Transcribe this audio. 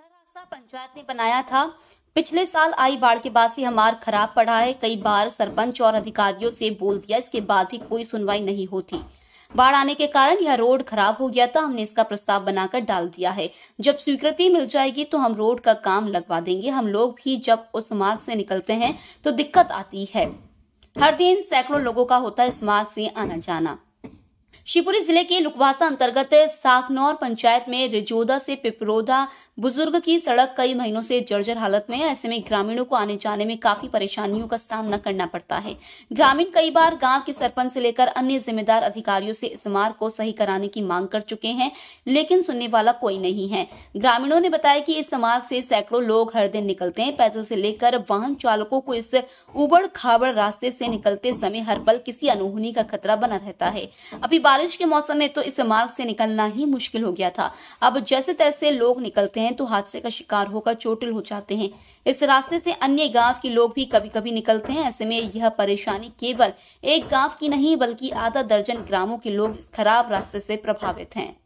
यह अच्छा रास्ता पंचायत ने बनाया था पिछले साल आई बाढ़ के बाद से हमार खराब पड़ा है कई बार सरपंच और अधिकारियों से बोल दिया इसके बाद भी कोई सुनवाई नहीं होती बाढ़ आने के कारण यह रोड खराब हो गया था हमने इसका प्रस्ताव बनाकर डाल दिया है जब स्वीकृति मिल जाएगी तो हम रोड का काम लगवा देंगे हम लोग भी जब उस मार्ग से निकलते हैं तो दिक्कत आती है हर दिन सैकड़ों लोगों का होता है इस मार्ग से आना जाना शिवपुरी जिले के लुकवासा अंतर्गत साखनौर पंचायत में रिजोदा से पिपरोदा बुजुर्ग की सड़क कई महीनों से जर्जर हालत में है ऐसे में ग्रामीणों को आने जाने में काफी परेशानियों का सामना करना पड़ता है ग्रामीण कई बार गांव के सरपंच से लेकर अन्य जिम्मेदार अधिकारियों से इस मार्ग को सही कराने की मांग कर चुके हैं लेकिन सुनने वाला कोई नहीं है ग्रामीणों ने बताया कि इस मार्ग से सैकड़ों लोग हर दिन निकलते हैं पैदल से लेकर वाहन चालकों को इस उबड़ खाबड़ रास्ते से निकलते समय हर पल किसी अनहोनी का खतरा बना रहता है अभी बारिश के मौसम में तो इस मार्ग से निकलना ही मुश्किल हो गया था अब जैसे तैसे लोग निकलते हैं तो हादसे का शिकार होकर चोटिल हो जाते हैं इस रास्ते से अन्य गांव के लोग भी कभी कभी निकलते हैं ऐसे में यह परेशानी केवल एक गांव की नहीं बल्कि आधा दर्जन ग्रामों के लोग इस खराब रास्ते से प्रभावित हैं